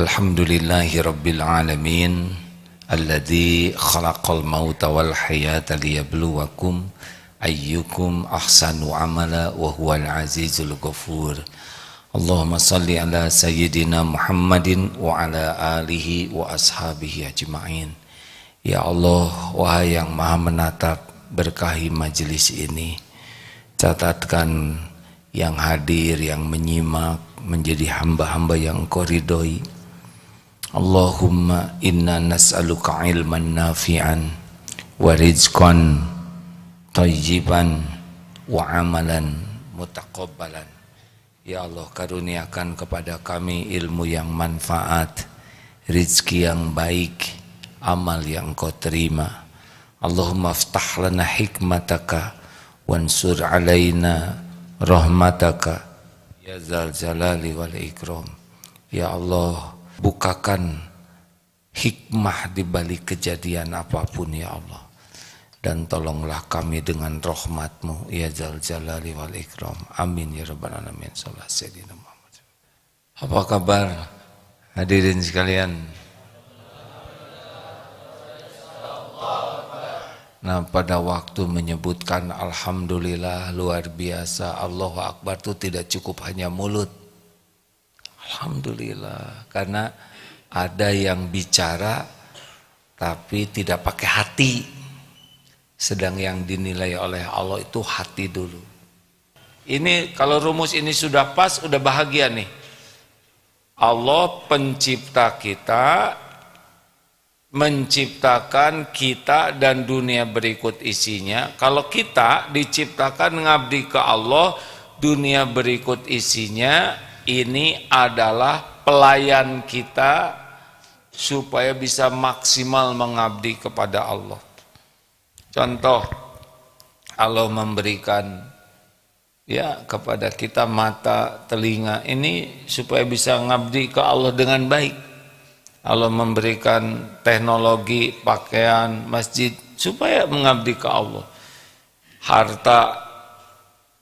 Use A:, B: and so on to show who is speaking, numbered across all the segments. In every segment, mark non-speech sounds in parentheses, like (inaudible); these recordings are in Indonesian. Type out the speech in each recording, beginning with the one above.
A: Alhamdulillahi Rabbil Alamin Alladhi khalaqal mauta wal hayata liyabluwakum ayyukum ahsanu amala wa huwal azizul ghafur Allahumma salli ala sayyidina Muhammadin wa ala alihi wa ashabihi ajma'in Ya Allah, wahai yang maha menatap berkahi majelis ini Catatkan yang hadir, yang menyimak menjadi hamba-hamba yang koridoi Allahumma inna nas'aluka ilman nafi'an wa rizqan tayyiban wa amalan mutaqabbalan Ya Allah karuniakan kepada kami ilmu yang manfaat rizki yang baik amal yang kau terima Allahumma aftah lana hikmataka wansur alaina rahmataka ya zal jalali wal ikram Ya Allah bukakan hikmah di balik kejadian apapun ya Allah dan tolonglah kami dengan rahmatmu ya jal jalali wal ikram amin ya rabbal alamin apa kabar hadirin sekalian Nah pada waktu menyebutkan Alhamdulillah luar biasa Allahu Akbar itu tidak cukup hanya mulut Alhamdulillah karena ada yang bicara tapi tidak pakai hati. Sedang yang dinilai oleh Allah itu hati dulu. Ini kalau rumus ini sudah pas, udah bahagia nih. Allah pencipta kita menciptakan kita dan dunia berikut isinya. Kalau kita diciptakan ngabdi ke Allah, dunia berikut isinya ini adalah pelayan kita supaya bisa maksimal mengabdi kepada Allah. Contoh, Allah memberikan ya kepada kita mata, telinga ini supaya bisa mengabdi ke Allah dengan baik. Allah memberikan teknologi, pakaian, masjid supaya mengabdi ke Allah. Harta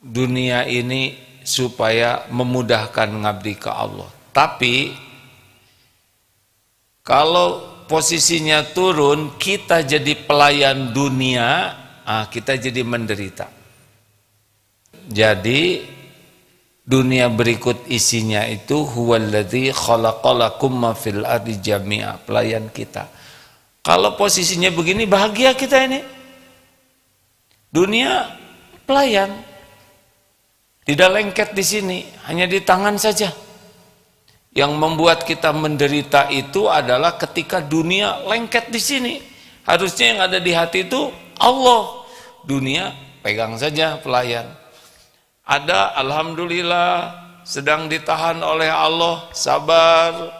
A: dunia ini supaya memudahkan ngabdi ke Allah. Tapi kalau posisinya turun, kita jadi pelayan dunia, ah, kita jadi menderita. Jadi dunia berikut isinya itu huwaladhi khalaqalakum ma fil ardi jami'a, pelayan kita. Kalau posisinya begini bahagia kita ini. Dunia pelayan, tidak lengket di sini, hanya di tangan saja. Yang membuat kita menderita itu adalah ketika dunia lengket di sini. Harusnya yang ada di hati itu Allah. Dunia pegang saja pelayan. Ada alhamdulillah sedang ditahan oleh Allah, sabar,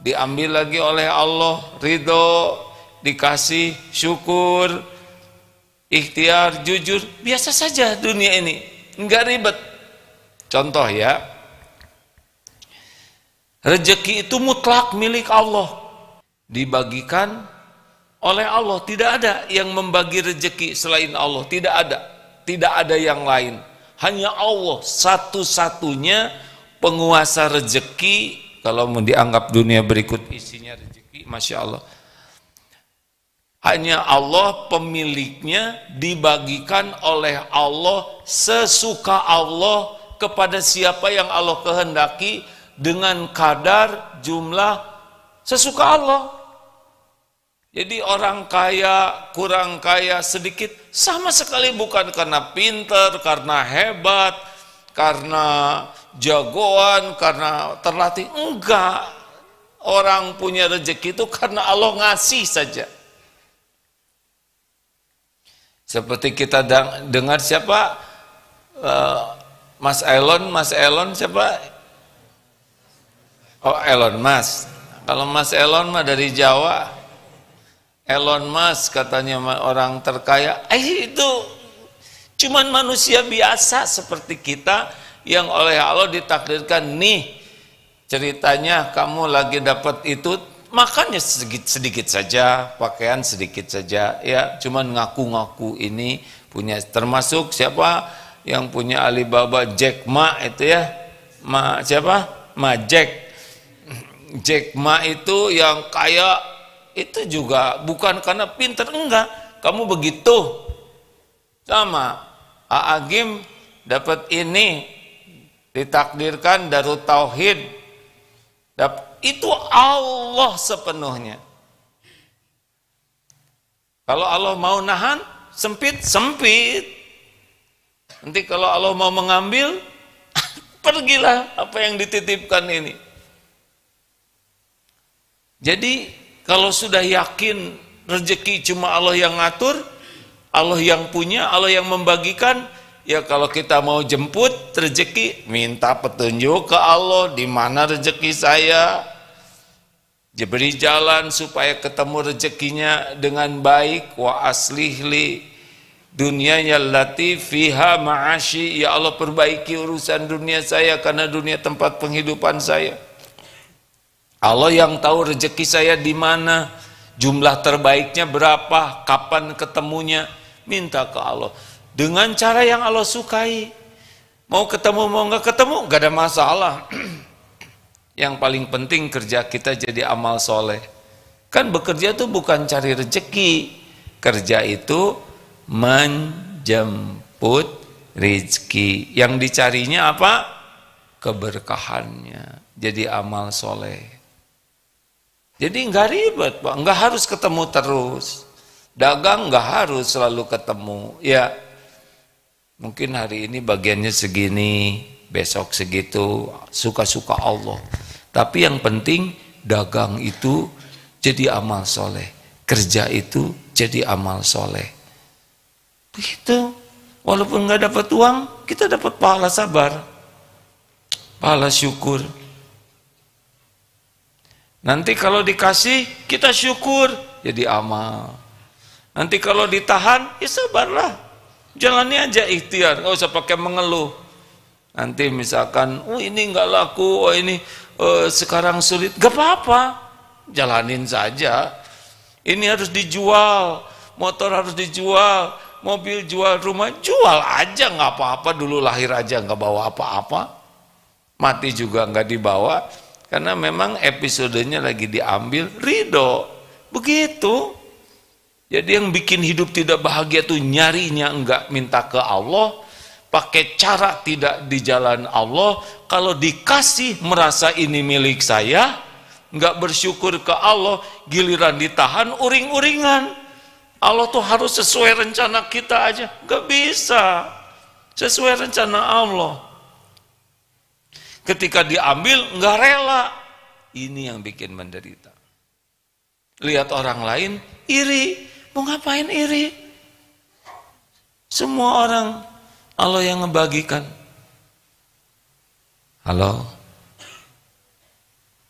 A: diambil lagi oleh Allah, ridho, dikasih syukur, ikhtiar, jujur, biasa saja dunia ini, enggak ribet. Contoh ya, rezeki itu mutlak milik Allah, dibagikan oleh Allah. Tidak ada yang membagi rezeki selain Allah, tidak ada, tidak ada yang lain. Hanya Allah satu-satunya penguasa rezeki. Kalau mau dianggap dunia berikut isinya rezeki, masya Allah. Hanya Allah pemiliknya dibagikan oleh Allah sesuka Allah kepada siapa yang Allah kehendaki dengan kadar jumlah sesuka Allah. Jadi orang kaya, kurang kaya, sedikit sama sekali bukan karena pinter, karena hebat, karena jagoan, karena terlatih. Enggak. Orang punya rezeki itu karena Allah ngasih saja. Seperti kita dengar siapa? Eh, Mas Elon, Mas Elon siapa? Oh Elon Mas. Kalau Mas Elon mah dari Jawa. Elon Mas katanya orang terkaya. Eh itu cuman manusia biasa seperti kita yang oleh Allah ditakdirkan nih ceritanya kamu lagi dapat itu makannya sedikit, sedikit saja, pakaian sedikit saja ya, cuman ngaku-ngaku ini punya termasuk siapa yang punya Alibaba Jack Ma itu ya. Ma siapa? Ma Jack. Jack Ma itu yang kaya itu juga bukan karena pinter enggak. Kamu begitu. Sama Aagim dapat ini ditakdirkan daru Tauhid. Itu Allah sepenuhnya. Kalau Allah mau nahan, sempit, sempit. Nanti kalau Allah mau mengambil, (laughs) pergilah apa yang dititipkan ini. Jadi kalau sudah yakin rezeki cuma Allah yang ngatur, Allah yang punya, Allah yang membagikan, ya kalau kita mau jemput rezeki, minta petunjuk ke Allah di mana rezeki saya. Diberi jalan supaya ketemu rezekinya dengan baik wa aslihli dunia yang latif ma'ashi ya Allah perbaiki urusan dunia saya karena dunia tempat penghidupan saya Allah yang tahu rezeki saya di mana jumlah terbaiknya berapa kapan ketemunya minta ke Allah dengan cara yang Allah sukai mau ketemu mau nggak ketemu nggak ada masalah (clears throat) yang paling penting kerja kita jadi amal soleh kan bekerja itu bukan cari rezeki kerja itu menjemput rizki. Yang dicarinya apa? Keberkahannya. Jadi amal soleh. Jadi nggak ribet, Pak. Nggak harus ketemu terus. Dagang nggak harus selalu ketemu. Ya, mungkin hari ini bagiannya segini, besok segitu, suka-suka Allah. Tapi yang penting dagang itu jadi amal soleh. Kerja itu jadi amal soleh. Begitu. Walaupun nggak dapat uang, kita dapat pahala sabar. Pahala syukur. Nanti kalau dikasih, kita syukur. Jadi amal. Nanti kalau ditahan, ya sabarlah. Jalani aja ikhtiar, nggak usah pakai mengeluh. Nanti misalkan, oh ini nggak laku, oh ini eh, sekarang sulit, gak apa-apa, jalanin saja. Ini harus dijual, motor harus dijual, mobil, jual rumah, jual aja nggak apa-apa. Dulu lahir aja nggak bawa apa-apa, mati juga nggak dibawa, karena memang episodenya lagi diambil ridho. Begitu. Jadi yang bikin hidup tidak bahagia tuh nyarinya enggak minta ke Allah, pakai cara tidak di jalan Allah, kalau dikasih merasa ini milik saya, enggak bersyukur ke Allah, giliran ditahan uring-uringan. Allah tuh harus sesuai rencana kita aja. Gak bisa. Sesuai rencana Allah. Ketika diambil, nggak rela. Ini yang bikin menderita. Lihat orang lain, iri. Mau ngapain iri? Semua orang Allah yang ngebagikan. Halo?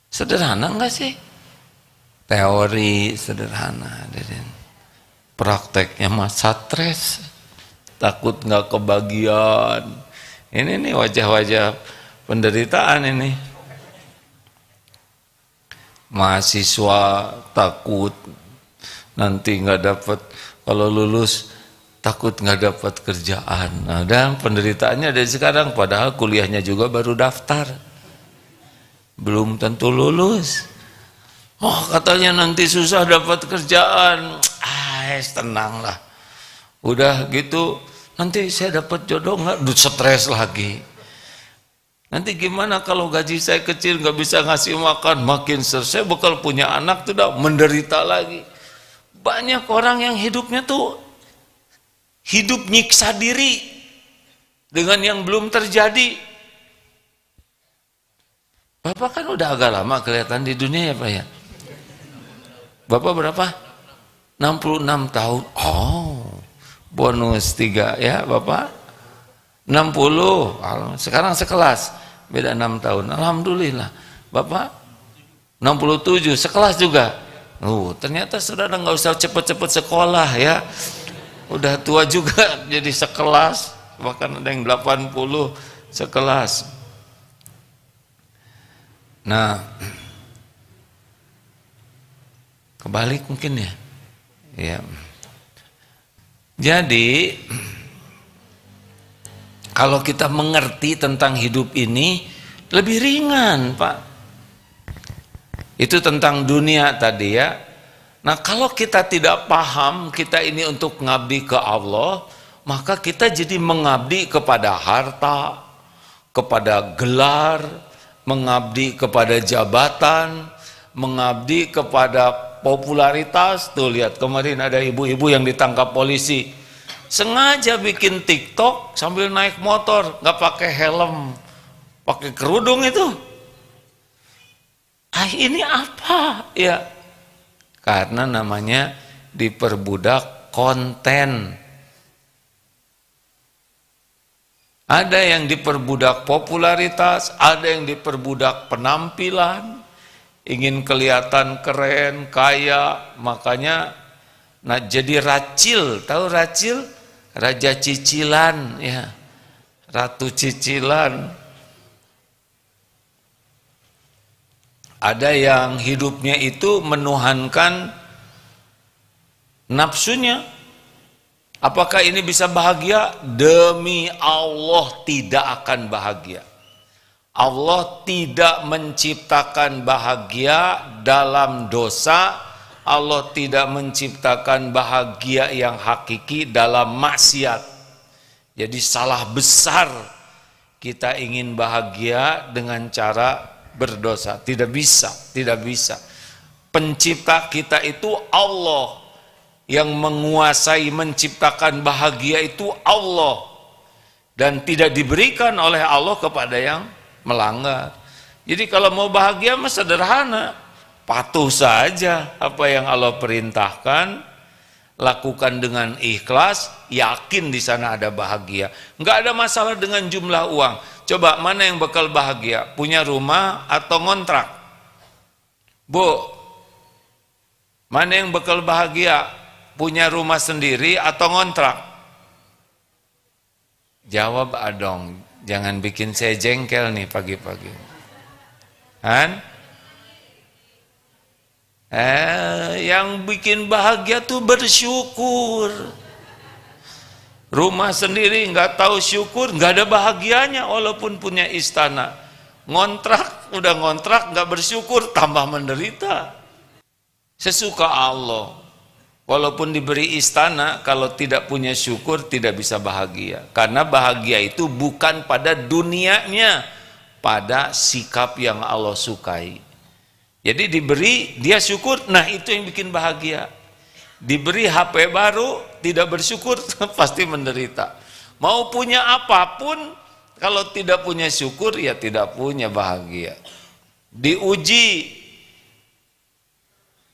A: Sederhana nggak sih? Teori sederhana, Deden prakteknya mah stres takut nggak kebagian ini nih wajah-wajah penderitaan ini mahasiswa takut nanti nggak dapat kalau lulus takut nggak dapat kerjaan nah, dan penderitaannya dari sekarang padahal kuliahnya juga baru daftar belum tentu lulus oh katanya nanti susah dapat kerjaan guys tenang lah udah gitu nanti saya dapat jodoh nggak udah stres lagi nanti gimana kalau gaji saya kecil nggak bisa ngasih makan makin stres saya bakal punya anak tidak menderita lagi banyak orang yang hidupnya tuh hidup nyiksa diri dengan yang belum terjadi Bapak kan udah agak lama kelihatan di dunia ya Pak ya. Bapak berapa? 66 tahun. Oh, bonus 3 ya Bapak. 60, sekarang sekelas, beda 6 tahun. Alhamdulillah. Bapak 67, sekelas juga. Oh, ternyata saudara nggak usah cepet-cepet sekolah ya. Udah tua juga (laughs) jadi sekelas, bahkan ada yang 80 sekelas. Nah, (clears throat) kebalik mungkin ya. Ya. Jadi kalau kita mengerti tentang hidup ini lebih ringan, Pak. Itu tentang dunia tadi ya. Nah, kalau kita tidak paham kita ini untuk ngabdi ke Allah, maka kita jadi mengabdi kepada harta, kepada gelar, mengabdi kepada jabatan, mengabdi kepada popularitas tuh lihat kemarin ada ibu-ibu yang ditangkap polisi sengaja bikin TikTok sambil naik motor nggak pakai helm pakai kerudung itu ah ini apa ya karena namanya diperbudak konten ada yang diperbudak popularitas ada yang diperbudak penampilan ingin kelihatan keren, kaya, makanya nah jadi racil, tahu racil? Raja cicilan ya. Ratu cicilan. Ada yang hidupnya itu menuhankan nafsunya. Apakah ini bisa bahagia? Demi Allah tidak akan bahagia. Allah tidak menciptakan bahagia dalam dosa, Allah tidak menciptakan bahagia yang hakiki dalam maksiat. Jadi salah besar kita ingin bahagia dengan cara berdosa. Tidak bisa, tidak bisa. Pencipta kita itu Allah. Yang menguasai menciptakan bahagia itu Allah. Dan tidak diberikan oleh Allah kepada yang melanggar. Jadi kalau mau bahagia mah sederhana, patuh saja apa yang Allah perintahkan, lakukan dengan ikhlas, yakin di sana ada bahagia. Enggak ada masalah dengan jumlah uang. Coba mana yang bakal bahagia? Punya rumah atau ngontrak? Bu, mana yang bakal bahagia? Punya rumah sendiri atau ngontrak? Jawab Adong. Jangan bikin saya jengkel nih pagi-pagi. Han? Eh, yang bikin bahagia tuh bersyukur. Rumah sendiri nggak tahu syukur, nggak ada bahagianya walaupun punya istana. Ngontrak, udah ngontrak nggak bersyukur, tambah menderita. Sesuka Allah. Walaupun diberi istana, kalau tidak punya syukur tidak bisa bahagia. Karena bahagia itu bukan pada dunianya, pada sikap yang Allah sukai. Jadi diberi dia syukur, nah itu yang bikin bahagia. Diberi HP baru, tidak bersyukur (laughs) pasti menderita. Mau punya apapun, kalau tidak punya syukur ya tidak punya bahagia. Diuji,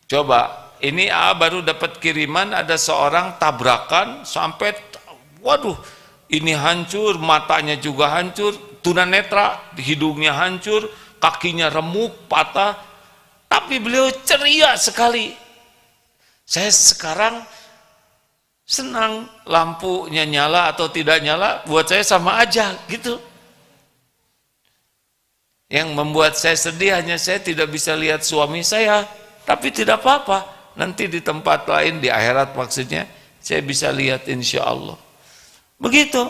A: coba ini A baru dapat kiriman ada seorang tabrakan sampai waduh ini hancur, matanya juga hancur, tunanetra, hidungnya hancur, kakinya remuk, patah. Tapi beliau ceria sekali. Saya sekarang senang lampunya nyala atau tidak nyala buat saya sama aja gitu yang membuat saya sedih hanya saya tidak bisa lihat suami saya tapi tidak apa-apa nanti di tempat lain di akhirat maksudnya saya bisa lihat insya Allah begitu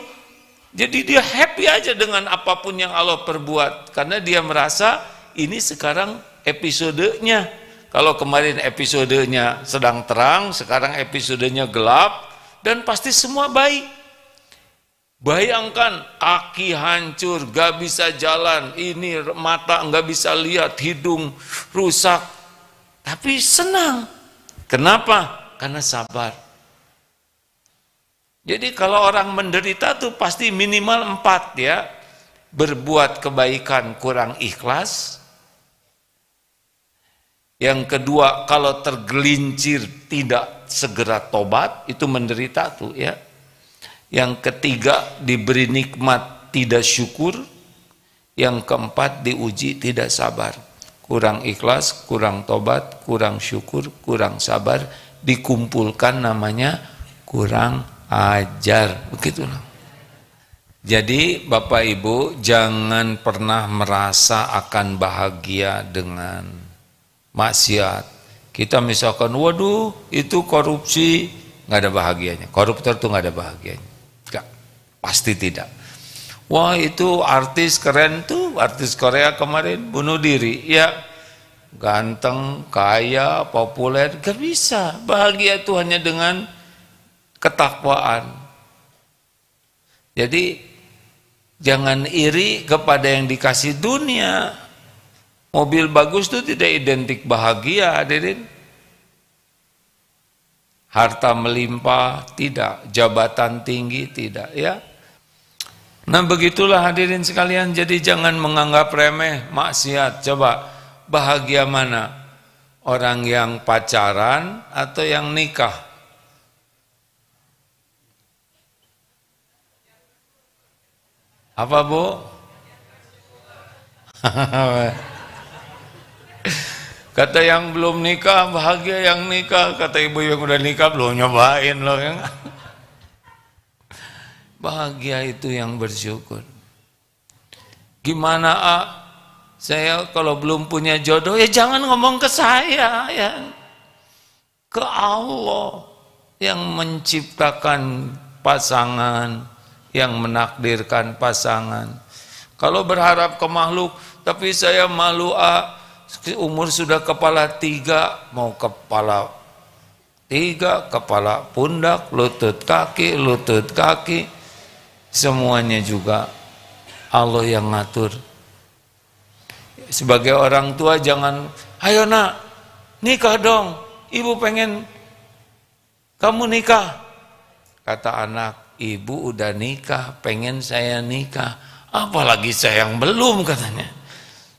A: jadi dia happy aja dengan apapun yang Allah perbuat karena dia merasa ini sekarang episodenya kalau kemarin episodenya sedang terang sekarang episodenya gelap dan pasti semua baik Bayangkan kaki hancur, gak bisa jalan, ini mata gak bisa lihat, hidung rusak, tapi senang Kenapa? Karena sabar. Jadi kalau orang menderita tuh pasti minimal empat ya. Berbuat kebaikan kurang ikhlas. Yang kedua kalau tergelincir tidak segera tobat itu menderita tuh ya. Yang ketiga diberi nikmat tidak syukur. Yang keempat diuji tidak sabar kurang ikhlas, kurang tobat, kurang syukur, kurang sabar, dikumpulkan namanya kurang ajar. Begitulah. Jadi Bapak Ibu jangan pernah merasa akan bahagia dengan maksiat. Kita misalkan, waduh itu korupsi, nggak ada bahagianya. Koruptor tuh nggak ada bahagianya. Enggak, pasti tidak. Wah itu artis keren tuh, artis Korea kemarin bunuh diri. Ya ganteng, kaya, populer, gak bisa. Bahagia itu hanya dengan ketakwaan. Jadi jangan iri kepada yang dikasih dunia. Mobil bagus tuh tidak identik bahagia, hadirin. Harta melimpah tidak, jabatan tinggi tidak, ya. Nah begitulah hadirin sekalian, jadi jangan menganggap remeh maksiat. Coba bahagia mana? Orang yang pacaran atau yang nikah? Apa bu? (laughs) Kata yang belum nikah bahagia yang nikah, kata ibu yang udah nikah belum nyobain loh ya. Bahagia itu yang bersyukur. Gimana A? Ah, saya kalau belum punya jodoh ya jangan ngomong ke saya ya. Ke Allah yang menciptakan pasangan, yang menakdirkan pasangan. Kalau berharap ke makhluk, tapi saya malu A, ah, umur sudah kepala tiga, mau kepala tiga, kepala pundak, lutut kaki, lutut kaki, semuanya juga Allah yang ngatur. Sebagai orang tua jangan, ayo nak, nikah dong, ibu pengen kamu nikah. Kata anak, ibu udah nikah, pengen saya nikah. Apalagi saya yang belum katanya.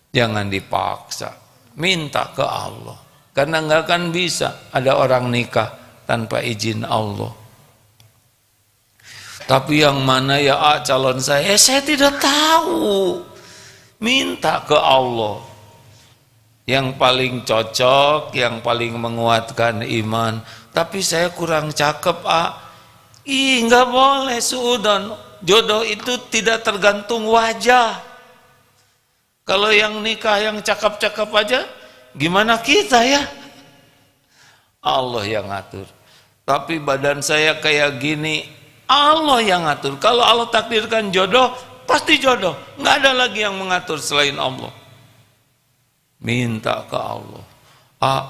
A: Jangan dipaksa, minta ke Allah. Karena nggak akan bisa ada orang nikah tanpa izin Allah. Tapi yang mana ya A ah, calon saya? Eh, saya tidak tahu. Minta ke Allah. Yang paling cocok, yang paling menguatkan iman. Tapi saya kurang cakep, A. Ah. Ih, nggak boleh suudon. Jodoh itu tidak tergantung wajah. Kalau yang nikah yang cakep-cakep aja, gimana kita ya? Allah yang ngatur. Tapi badan saya kayak gini, Allah yang ngatur. Kalau Allah takdirkan jodoh, pasti jodoh. Nggak ada lagi yang mengatur selain Allah. Minta ke Allah. Ah,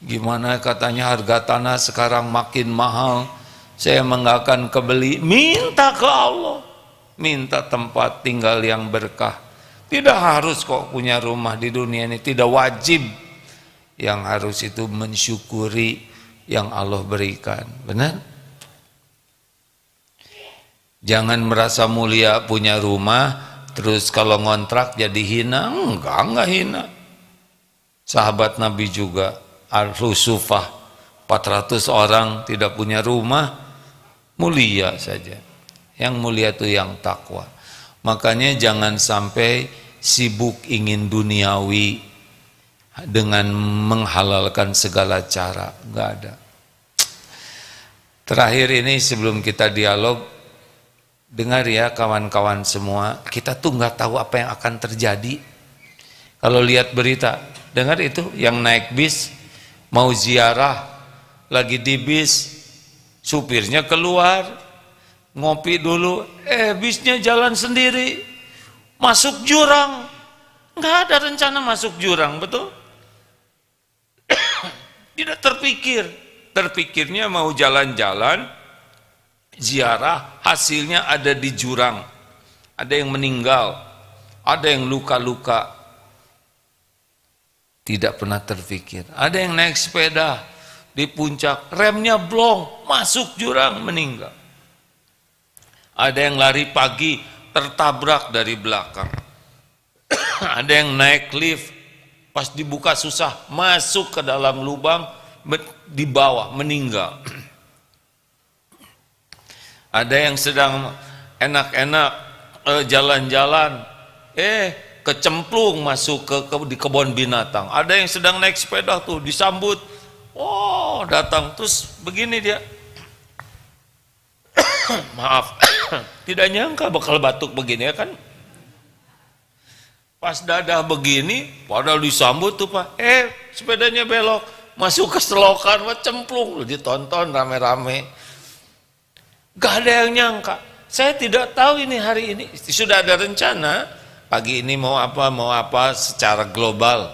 A: gimana katanya harga tanah sekarang makin mahal. Saya nggak kebeli. Minta ke Allah. Minta tempat tinggal yang berkah. Tidak harus kok punya rumah di dunia ini. Tidak wajib. Yang harus itu mensyukuri yang Allah berikan. Benar? Jangan merasa mulia punya rumah, terus kalau ngontrak jadi hina. Enggak, enggak hina. Sahabat Nabi juga, Al-Rusufah, 400 orang tidak punya rumah, mulia saja. Yang mulia itu yang takwa. Makanya jangan sampai sibuk ingin duniawi dengan menghalalkan segala cara. Enggak ada. Terakhir ini sebelum kita dialog, dengar ya kawan-kawan semua, kita tuh nggak tahu apa yang akan terjadi. Kalau lihat berita, dengar itu yang naik bis mau ziarah lagi di bis, supirnya keluar ngopi dulu, eh bisnya jalan sendiri, masuk jurang, nggak ada rencana masuk jurang, betul? (coughs) Tidak terpikir, terpikirnya mau jalan-jalan, ziarah hasilnya ada di jurang ada yang meninggal ada yang luka-luka tidak pernah terpikir ada yang naik sepeda di puncak remnya blong masuk jurang meninggal ada yang lari pagi tertabrak dari belakang (coughs) ada yang naik lift pas dibuka susah masuk ke dalam lubang di bawah meninggal (coughs) ada yang sedang enak-enak jalan eh, jalan-jalan eh kecemplung masuk ke, ke di kebun binatang ada yang sedang naik sepeda tuh disambut oh datang terus begini dia (coughs) maaf (coughs) tidak nyangka bakal batuk begini ya kan pas dadah begini padahal disambut tuh pak eh sepedanya belok masuk ke selokan mah cemplung ditonton rame-rame Gak ada yang nyangka. Saya tidak tahu ini hari ini. Sudah ada rencana, pagi ini mau apa, mau apa secara global.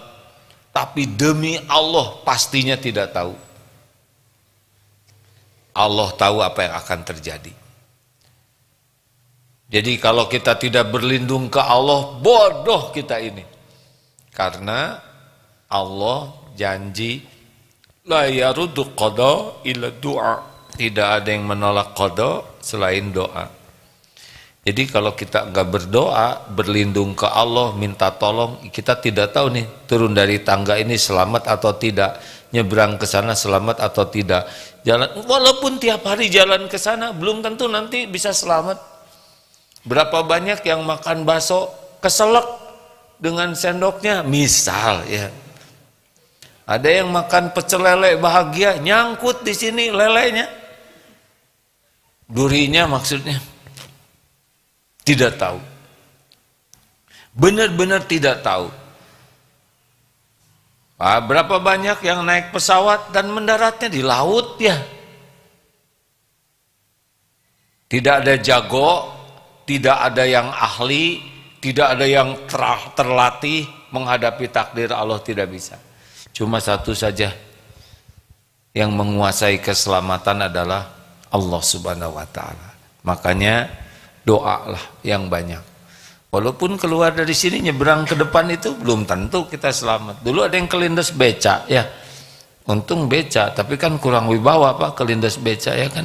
A: Tapi demi Allah pastinya tidak tahu. Allah tahu apa yang akan terjadi. Jadi kalau kita tidak berlindung ke Allah, bodoh kita ini. Karena Allah janji la yarudu qada ila du'a tidak ada yang menolak kodok selain doa. Jadi kalau kita nggak berdoa, berlindung ke Allah, minta tolong, kita tidak tahu nih turun dari tangga ini selamat atau tidak, nyebrang ke sana selamat atau tidak. Jalan walaupun tiap hari jalan ke sana belum tentu nanti bisa selamat. Berapa banyak yang makan bakso keselak dengan sendoknya, misal ya. Ada yang makan pecel lele bahagia, nyangkut di sini lelenya Durinya maksudnya tidak tahu. Benar-benar tidak tahu. Pak, ah, berapa banyak yang naik pesawat dan mendaratnya di laut ya? Tidak ada jago, tidak ada yang ahli, tidak ada yang terlatih menghadapi takdir Allah tidak bisa. Cuma satu saja yang menguasai keselamatan adalah Allah Subhanahu wa taala. Makanya doalah yang banyak. Walaupun keluar dari sini nyebrang ke depan itu belum tentu kita selamat. Dulu ada yang kelindes beca ya. Untung beca, tapi kan kurang wibawa Pak kelindes beca ya kan.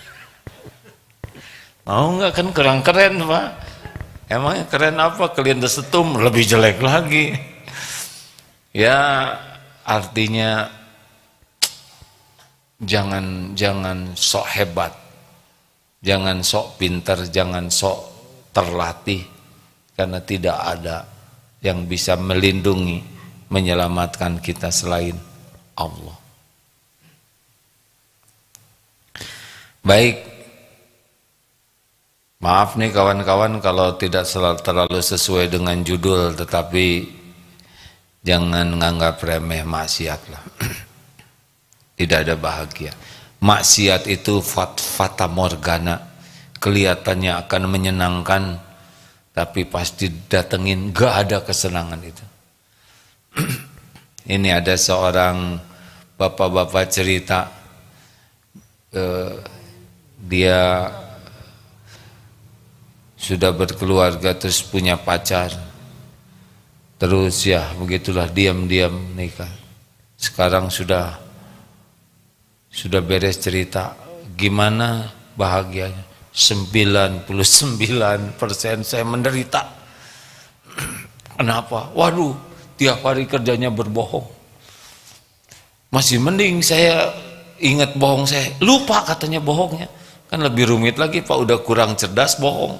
A: (coughs) Mau nggak kan kurang keren Pak. Emangnya keren apa kelindes setum lebih jelek lagi. Ya artinya jangan jangan sok hebat, jangan sok pinter, jangan sok terlatih karena tidak ada yang bisa melindungi, menyelamatkan kita selain Allah. Baik, maaf nih kawan-kawan kalau tidak terlalu sesuai dengan judul, tetapi jangan nganggap remeh maksiat (clears throat) Tidak ada bahagia. Maksiat itu fat fata morgana. Kelihatannya akan menyenangkan, tapi pasti datengin gak ada kesenangan itu. (clears throat) Ini ada seorang bapak-bapak cerita eh, dia sudah berkeluarga terus punya pacar terus ya begitulah diam-diam nikah sekarang sudah sudah beres cerita gimana bahagianya. 99% saya menderita. (clears throat) Kenapa? Waduh, tiap hari kerjanya berbohong. Masih mending saya ingat bohong saya. Lupa katanya bohongnya. Kan lebih rumit lagi Pak, udah kurang cerdas bohong.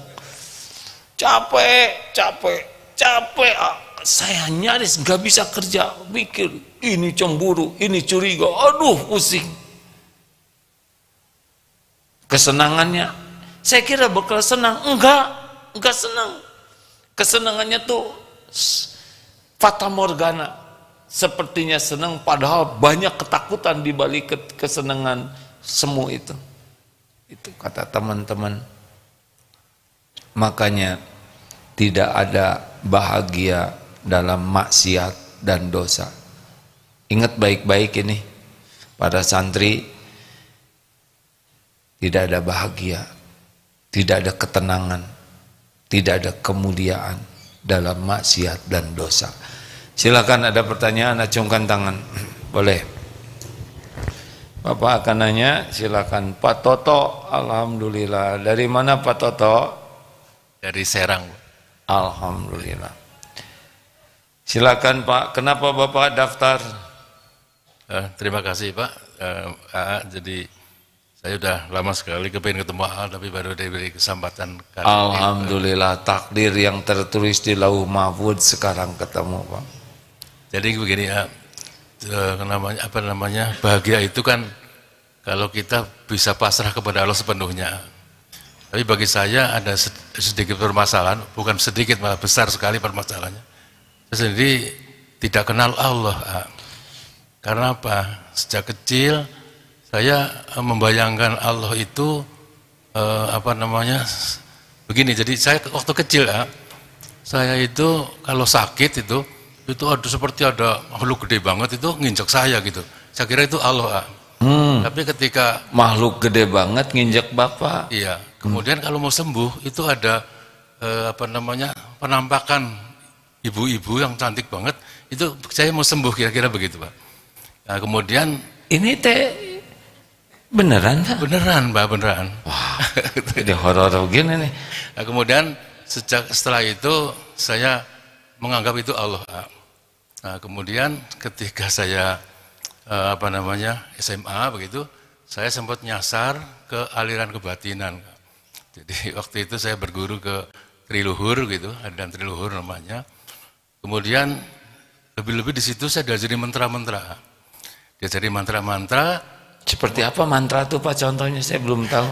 A: Capek, capek, capek. Ah, saya nyaris nggak bisa kerja, mikir ini cemburu, ini curiga. Aduh, pusing kesenangannya. Saya kira bakal senang. Enggak, enggak senang. Kesenangannya tuh fata morgana. Sepertinya senang padahal banyak ketakutan di balik kesenangan semua itu. Itu kata teman-teman. Makanya tidak ada bahagia dalam maksiat dan dosa. Ingat baik-baik ini para santri tidak ada bahagia, tidak ada ketenangan, tidak ada kemuliaan dalam maksiat dan dosa. Silakan ada pertanyaan, acungkan tangan. (clears throat) Boleh. Bapak akan nanya, silakan Pak Toto. Alhamdulillah. Dari mana Pak Toto? Dari Serang. Alhamdulillah. Silakan
B: Pak, kenapa Bapak daftar? Eh, terima kasih Pak. Eh, jadi saya sudah lama sekali kepingin ketemu Al, tapi baru diberi kesempatan kali
A: Alhamdulillah, ini. takdir yang tertulis di lauh mahfud sekarang ketemu Pak.
B: Jadi begini ya, eh, namanya, apa namanya,
A: bahagia itu kan
B: kalau kita bisa pasrah kepada Allah sepenuhnya. Tapi bagi saya ada sedikit permasalahan, bukan sedikit malah besar sekali permasalahannya. Saya sendiri tidak kenal Allah. Karena apa? Sejak kecil saya eh, membayangkan Allah itu eh, apa namanya begini. Jadi saya waktu kecil ya, saya itu kalau sakit itu itu ada seperti ada makhluk gede banget itu nginjek saya gitu. Saya kira itu Allah. Ya. Hmm. Tapi ketika
A: makhluk gede banget nginjek bapak.
B: Iya. Hmm. Kemudian hmm. kalau mau sembuh itu ada eh, apa namanya penampakan ibu-ibu yang cantik banget itu saya mau sembuh kira-kira begitu pak. Nah, kemudian ini teh
A: Beneran, Pak?
B: Beneran, mbak beneran. Wah, (laughs) gitu. jadi horor gini nih. Nah, kemudian sejak setelah itu saya menganggap itu Allah. Nah, kemudian ketika saya eh, apa namanya SMA begitu, saya sempat nyasar ke aliran kebatinan. Jadi (laughs) waktu itu saya berguru ke Triluhur gitu, dan Triluhur namanya. Kemudian lebih-lebih di situ saya diajari mantra-mantra. Diajari mantra-mantra, seperti
A: apa mantra itu Pak contohnya saya belum tahu.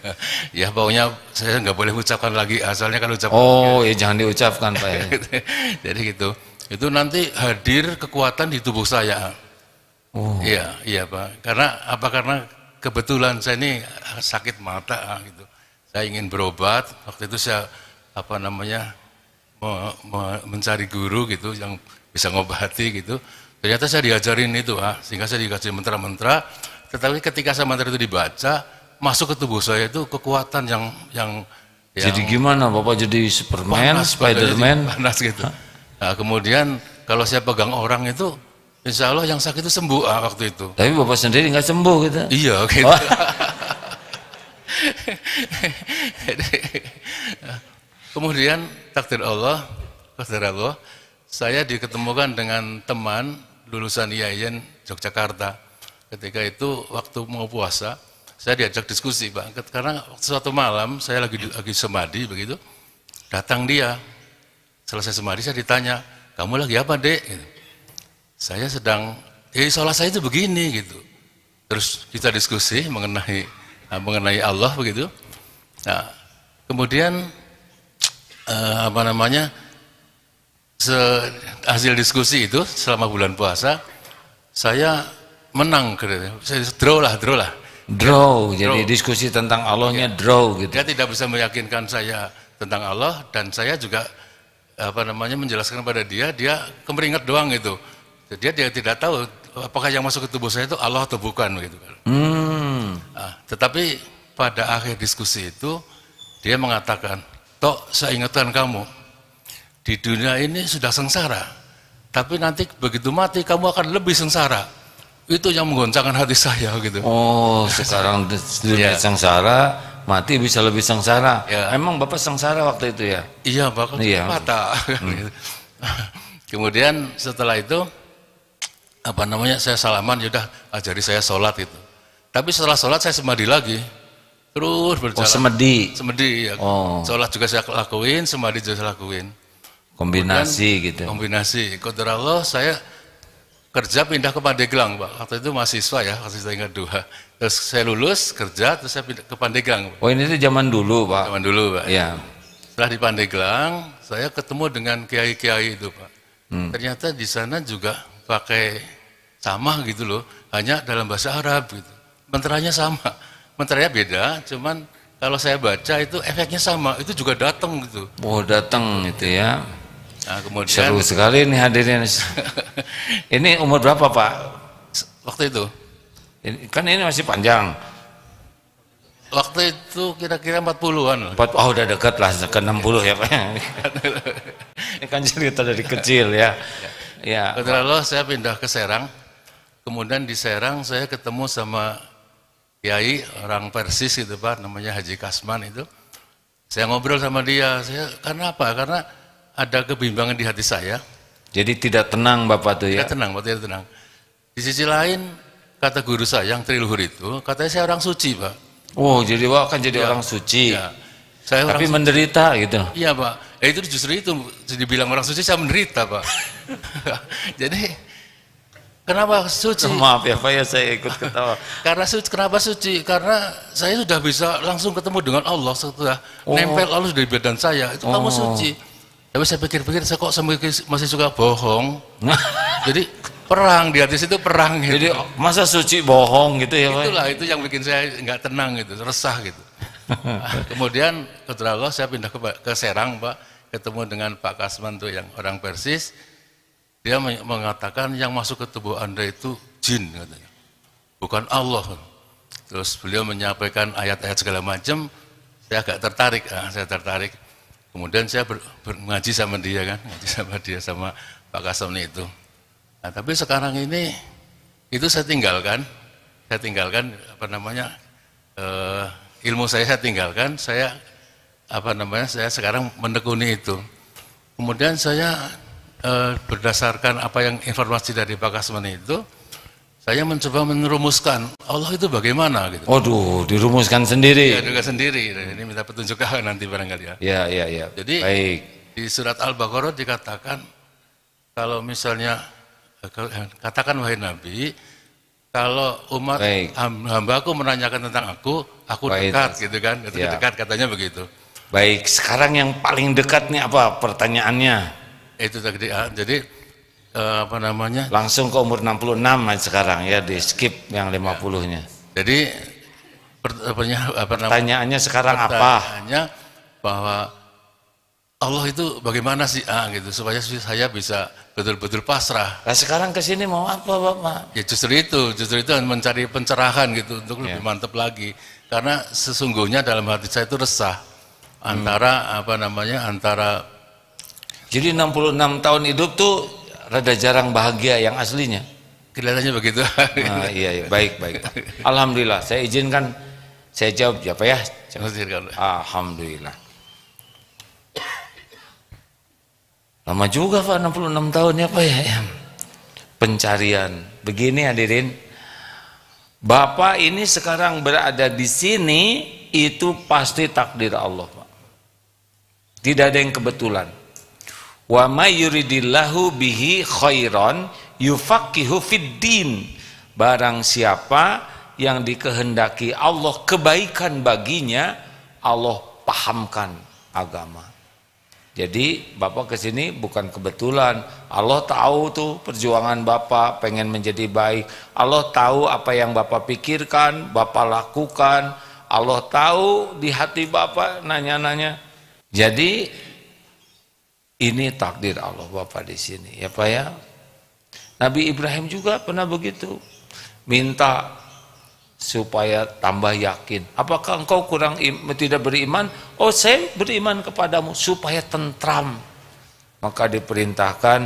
B: (laughs) ya baunya saya nggak boleh ucapkan lagi asalnya kan ucapkan. Oh
A: ya, jangan diucapkan Pak. Ya.
B: (laughs) Jadi gitu. Itu nanti hadir kekuatan di tubuh saya.
A: Oh. Iya,
B: iya Pak. Karena apa karena kebetulan saya ini sakit mata ah, gitu. Saya ingin berobat. Waktu itu saya apa namanya me, me, mencari guru gitu yang bisa ngobati gitu. Ternyata saya diajarin itu, ah, sehingga saya dikasih mentra-mentra. Tetapi ketika materi itu dibaca, masuk ke tubuh saya itu kekuatan yang yang jadi yang gimana Bapak jadi Superman, Spiderman? Panas gitu. Nah, kemudian kalau saya pegang orang itu Insya Allah yang sakit itu sembuh ah, waktu itu. Tapi
A: bapak sendiri nggak sembuh gitu. Iya (laughs) gitu. Oh.
B: (laughs) Kemudian takdir Allah, takdir Allah, saya diketemukan dengan teman lulusan IAIN Yogyakarta ketika itu waktu mau puasa, saya diajak diskusi Pak, karena suatu malam saya lagi lagi semadi begitu, datang dia, selesai semadi saya ditanya, kamu lagi apa dek? Gitu. Saya sedang, eh sholat saya itu begini gitu. Terus kita diskusi mengenai eh, mengenai Allah begitu. Nah, kemudian eh, apa namanya hasil diskusi itu selama bulan puasa saya menang gitu. Draw lah, draw lah.
A: Draw, jadi diskusi tentang Allahnya ya. draw gitu.
B: Dia tidak bisa meyakinkan saya tentang Allah dan saya juga apa namanya menjelaskan pada dia, dia kemeringat doang gitu. Jadi dia tidak tahu apakah yang masuk ke tubuh saya itu Allah atau bukan gitu. Hmm. Nah, tetapi pada akhir diskusi itu dia mengatakan, "Tok, saya ingatkan kamu, di dunia ini sudah sengsara, tapi nanti begitu mati kamu akan lebih sengsara." itu yang menggoncangkan hati saya gitu oh
A: sekarang dunia (laughs) ya. yeah. sengsara mati bisa lebih sengsara yeah. emang bapak sengsara waktu itu ya iya bapak iya. mata hmm. (laughs) kemudian setelah
B: itu apa namanya saya salaman yaudah ajari saya sholat itu tapi setelah sholat saya semadi lagi terus berjalan. Oh, semedi. Semedi ya. Oh. Sholat juga saya lakuin, semadi juga saya lakuin.
A: Kombinasi Kemudian, gitu.
B: Kombinasi. Kau Allah saya kerja pindah ke Pandeglang, Pak. Waktu itu mahasiswa ya, masih saya ingat dua. Terus saya lulus, kerja, terus saya pindah ke Pandeglang. Pak.
A: Oh ini itu zaman dulu, Pak. Zaman dulu, Pak. ya
B: Setelah di Pandeglang, saya ketemu dengan kiai-kiai itu, Pak. Hmm. Ternyata di sana juga pakai sama gitu loh, hanya dalam bahasa Arab gitu. Menteranya sama. Menteranya beda, cuman kalau saya baca itu efeknya sama, itu juga
A: datang gitu. Oh, datang gitu ya. Nah, kemudian seru sekali ini hadirnya. (laughs) ini umur berapa Pak waktu itu? Ini, kan ini masih panjang. Waktu itu kira-kira 40-an. Oh udah dekat lah ke 60 ya Pak.
B: (laughs)
A: ini kan cerita dari kecil ya. ya. Ketika
B: ya. saya pindah ke Serang. Kemudian di Serang saya ketemu sama Kiai orang Persis gitu Pak namanya Haji Kasman itu. Saya ngobrol sama dia, saya karena apa? Karena ada kebimbangan di hati saya.
A: Jadi tidak tenang Bapak tuh ya? Tidak
B: tenang, Bapak tidak tenang. Di sisi lain, kata guru saya yang triluhur itu, katanya saya orang suci Pak. Oh, jadi Bapak kan jadi ya, orang suci. Ya. Saya Tapi orang menderita gitu? Iya Pak. Ya itu justru itu, dibilang orang suci saya menderita Pak. (laughs) jadi, kenapa suci? (laughs) Maaf ya Pak ya saya ikut ketawa. (laughs) karena suci, kenapa suci? Karena saya sudah bisa langsung ketemu dengan Allah setelah oh. nempel Allah sudah di badan saya. Itu oh. kamu suci tapi ya saya pikir-pikir saya kok masih suka bohong. (laughs) Jadi perang di hati itu perang gitu. Jadi masa suci bohong gitu ya Itulah itu yang bikin saya nggak tenang gitu, resah gitu. (laughs) Ah, kemudian setelah Allah saya pindah ke, ke Serang Pak, ketemu dengan Pak Kasman tuh yang orang Persis. Dia mengatakan yang masuk ke tubuh Anda itu jin katanya. Bukan Allah. Terus beliau menyampaikan ayat-ayat segala macam. Saya agak tertarik, nah, saya tertarik. Kemudian saya ber, ber, ngaji sama dia kan, ngaji sama dia sama Pak Kasoni itu. Nah, tapi sekarang ini itu saya tinggalkan, saya tinggalkan apa namanya eh, ilmu saya saya tinggalkan, saya apa namanya saya sekarang menekuni itu. Kemudian saya eh, berdasarkan apa yang informasi dari Pak Kasoni itu, saya mencoba menerumuskan Allah itu bagaimana gitu.
A: Waduh, dirumuskan sendiri. Ya, juga
B: sendiri. Ini minta petunjuk (laughs) nanti barangkali ya.
A: Iya, iya, iya. Jadi Baik.
B: di surat Al-Baqarah dikatakan kalau misalnya katakan wahai Nabi, kalau umat Baik. hambaku menanyakan tentang aku, aku Baik. dekat gitu kan, dekat, ya. dekat katanya begitu.
A: Baik, sekarang yang paling dekat nih apa pertanyaannya? Itu tadi ah, jadi Eh, apa namanya? Langsung ke umur 66 sekarang ya di skip yang 50-nya. Ya. Jadi pertanya, apa Pertanyaannya sekarang pertanyaannya apa? bahwa
B: Allah itu bagaimana sih ah gitu supaya saya bisa betul-betul pasrah. Nah sekarang ke sini mau apa Bapak? Ya justru itu, justru itu mencari pencerahan gitu untuk lebih ya. mantap lagi. Karena sesungguhnya dalam hati saya itu resah antara hmm.
A: apa namanya? antara Jadi 66 tahun hidup tuh rada jarang bahagia yang aslinya. Kelihatannya begitu. Nah, iya, iya, baik, baik. Alhamdulillah, saya izinkan saya jawab ya Pak ya. Alhamdulillah. Lama juga Pak 66 tahun ya Pak ya. Pencarian. Begini hadirin. Bapak ini sekarang berada di sini itu pasti takdir Allah Pak. Tidak ada yang kebetulan. Wa mayuridillahu bihi khairon yufaqihu fiddin Barang siapa yang dikehendaki Allah kebaikan baginya, Allah pahamkan agama. Jadi Bapak ke sini bukan kebetulan. Allah tahu tuh perjuangan Bapak pengen menjadi baik. Allah tahu apa yang Bapak pikirkan, Bapak lakukan. Allah tahu di hati Bapak nanya-nanya. Jadi ini takdir Allah Bapak di sini, ya Pak ya. Nabi Ibrahim juga pernah begitu. Minta supaya tambah yakin. Apakah engkau kurang tidak beriman? Oh, saya beriman kepadamu supaya tentram. Maka diperintahkan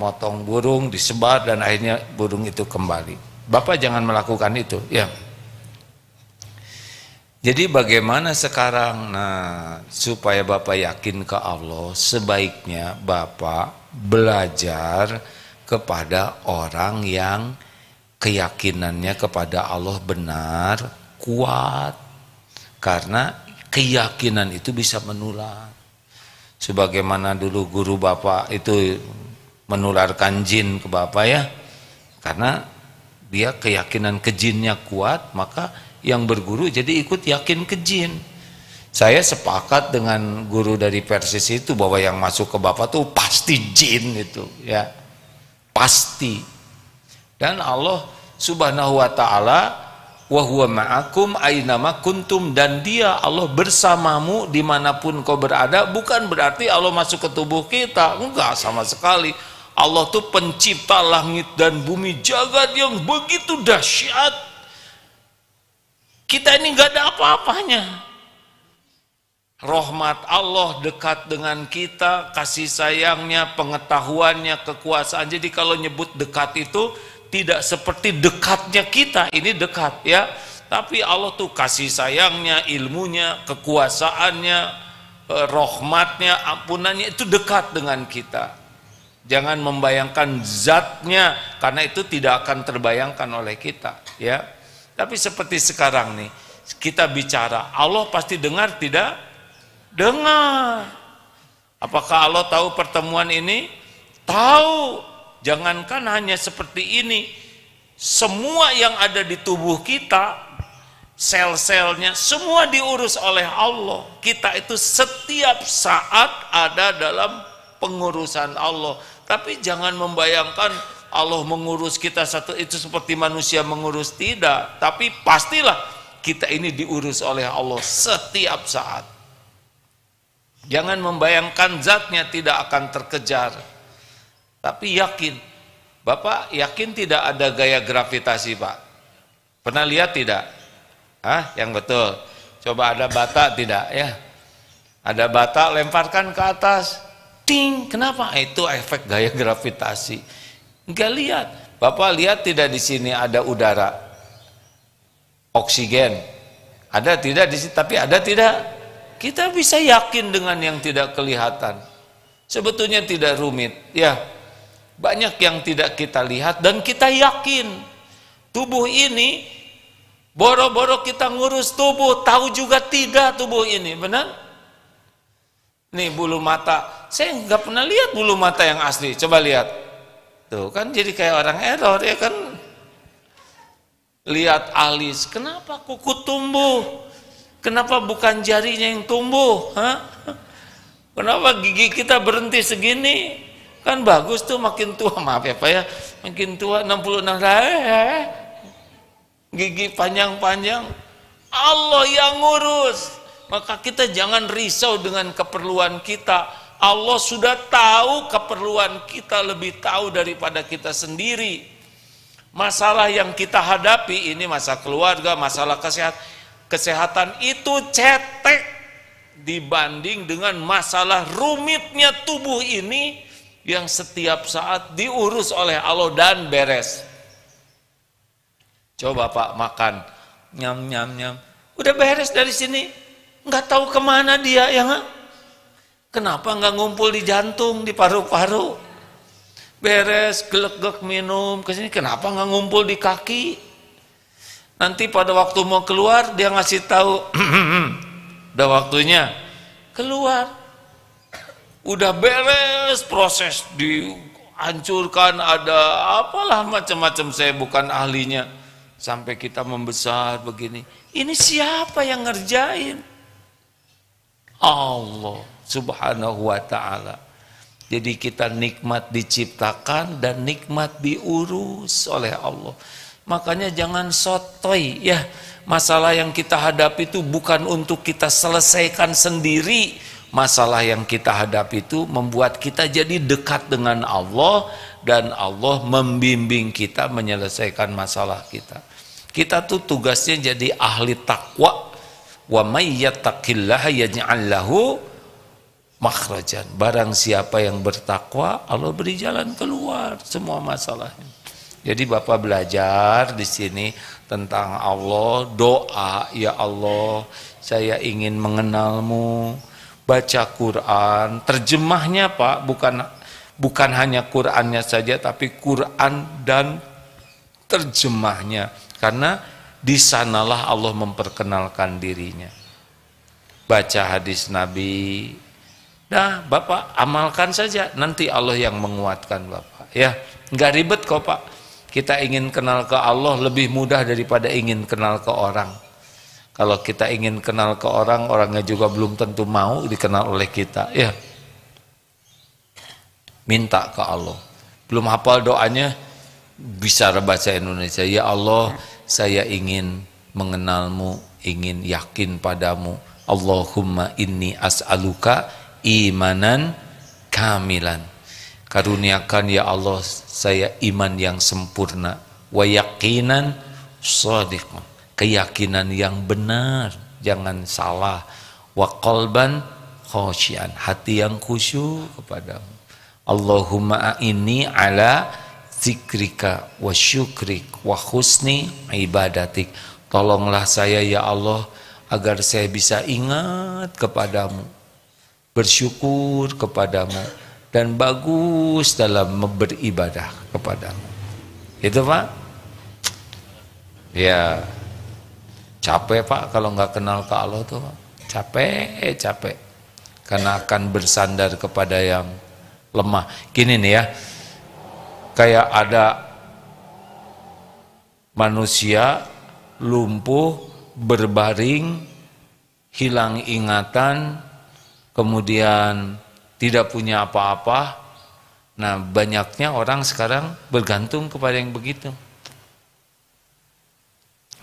A: motong burung, disebar dan akhirnya burung itu kembali. Bapak jangan melakukan itu, ya. Jadi bagaimana sekarang? Nah, supaya Bapak yakin ke Allah, sebaiknya Bapak belajar kepada orang yang keyakinannya kepada Allah benar, kuat. Karena keyakinan itu bisa menular. Sebagaimana dulu guru Bapak itu menularkan jin ke Bapak ya. Karena dia keyakinan ke jinnya kuat, maka yang berguru jadi ikut yakin ke jin. Saya sepakat dengan guru dari Persis itu bahwa yang masuk ke Bapak tuh pasti jin itu ya. Pasti. Dan Allah Subhanahu wa taala wa huwa ma'akum aynama kuntum dan dia Allah bersamamu dimanapun kau berada bukan berarti Allah masuk ke tubuh kita enggak sama sekali Allah tuh pencipta langit dan bumi jagat yang begitu dahsyat kita ini nggak ada apa-apanya. Rahmat Allah dekat dengan kita, kasih sayangnya, pengetahuannya, kekuasaan. Jadi kalau nyebut dekat itu tidak seperti dekatnya kita, ini dekat ya. Tapi Allah tuh kasih sayangnya, ilmunya, kekuasaannya, eh, rahmatnya, ampunannya itu dekat dengan kita. Jangan membayangkan zatnya karena itu tidak akan terbayangkan oleh kita ya. Tapi seperti sekarang nih, kita bicara, Allah pasti dengar tidak? Dengar. Apakah Allah tahu pertemuan ini? Tahu. Jangankan hanya seperti ini, semua yang ada di tubuh kita, sel-selnya, semua diurus oleh Allah. Kita itu setiap saat ada dalam pengurusan Allah. Tapi jangan membayangkan Allah mengurus kita satu itu seperti manusia mengurus tidak, tapi pastilah kita ini diurus oleh Allah setiap saat. Jangan membayangkan zatnya tidak akan terkejar. Tapi yakin. Bapak yakin tidak ada gaya gravitasi, Pak? Pernah lihat tidak? ah Yang betul. Coba ada bata tidak ya? Ada bata lemparkan ke atas. Ting, kenapa? Itu efek gaya gravitasi. Enggak lihat. Bapak lihat tidak di sini ada udara, oksigen, ada tidak di sini, tapi ada tidak. Kita bisa yakin dengan yang tidak kelihatan. Sebetulnya tidak rumit, ya. Banyak yang tidak kita lihat dan kita yakin tubuh ini boro-boro kita ngurus tubuh, tahu juga tidak tubuh ini, benar? Nih bulu mata, saya nggak pernah lihat bulu mata yang asli. Coba lihat, Tuh gitu. kan jadi kayak orang error ya kan. Lihat alis, kenapa kuku tumbuh? Kenapa bukan jarinya yang tumbuh? Hah? Kenapa gigi kita berhenti segini? Kan bagus tuh makin tua, (laughs) maaf ya Pak ya. Makin tua 66 tahun. Eh, eh. Gigi panjang-panjang. Allah yang ngurus. Maka kita jangan risau dengan keperluan kita Allah sudah tahu keperluan kita lebih tahu daripada kita sendiri. Masalah yang kita hadapi ini masalah keluarga, masalah kesehatan, kesehatan itu cetek dibanding dengan masalah rumitnya tubuh ini yang setiap saat diurus oleh Allah dan beres. Coba Pak makan, nyam nyam nyam. Udah beres dari sini, nggak tahu kemana dia ya nggak? Kenapa nggak ngumpul di jantung, di paru-paru? Beres, gelek-gelek minum sini? Kenapa nggak ngumpul di kaki? Nanti pada waktu mau keluar dia ngasih tahu, (clears throat) udah waktunya keluar. Udah beres proses dihancurkan ada apalah macam-macam saya bukan ahlinya sampai kita membesar begini. Ini siapa yang ngerjain? Allah subhanahu wa ta'ala. Jadi kita nikmat diciptakan dan nikmat diurus oleh Allah. Makanya jangan sotoy ya. Masalah yang kita hadapi itu bukan untuk kita selesaikan sendiri. Masalah yang kita hadapi itu membuat kita jadi dekat dengan Allah dan Allah membimbing kita menyelesaikan masalah kita. Kita tuh tugasnya jadi ahli takwa. Wa may yattaqillaha yaj'al lahu makhrajan. Barang siapa yang bertakwa, Allah beri jalan keluar semua masalahnya. Jadi Bapak belajar di sini tentang Allah, doa, ya Allah, saya ingin mengenalmu. Baca Quran, terjemahnya Pak, bukan bukan hanya Qurannya saja tapi Quran dan terjemahnya. Karena di sanalah Allah memperkenalkan dirinya. Baca hadis Nabi, Nah, Bapak amalkan saja, nanti Allah yang menguatkan Bapak. Ya, nggak ribet kok Pak. Kita ingin kenal ke Allah lebih mudah daripada ingin kenal ke orang. Kalau kita ingin kenal ke orang, orangnya juga belum tentu mau dikenal oleh kita. Ya, minta ke Allah. Belum hafal doanya, bisa rebaca Indonesia. Ya Allah, saya ingin mengenalmu, ingin yakin padamu. Allahumma inni as'aluka imanan kamilan. Karuniakan ya Allah saya iman yang sempurna wa yakinan Keyakinan yang benar, jangan salah. Wa qalban khosyan, hati yang khusyuk kepadamu. Allahumma a'inni ala zikrika wa syukrik wa husni ibadatik. Tolonglah saya ya Allah agar saya bisa ingat kepadamu bersyukur kepadamu dan bagus dalam beribadah kepadamu. Itu Pak? Ya, capek Pak kalau nggak kenal ke Allah tuh Pak. Capek, capek. Karena akan bersandar kepada yang lemah. Gini nih ya, kayak ada manusia lumpuh, berbaring, hilang ingatan, kemudian tidak punya apa-apa. Nah, banyaknya orang sekarang bergantung kepada yang begitu.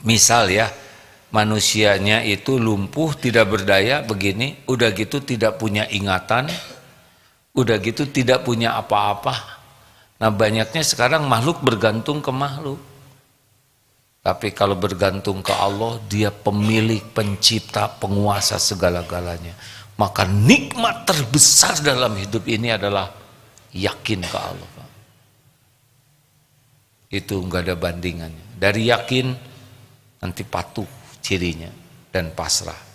A: Misal ya, manusianya itu lumpuh, tidak berdaya, begini, udah gitu tidak punya ingatan, udah gitu tidak punya apa-apa. Nah, banyaknya sekarang makhluk bergantung ke makhluk. Tapi kalau bergantung ke Allah, dia pemilik, pencipta, penguasa segala-galanya maka nikmat terbesar dalam hidup ini adalah yakin ke Allah. Itu enggak ada bandingannya. Dari yakin nanti patuh cirinya dan pasrah.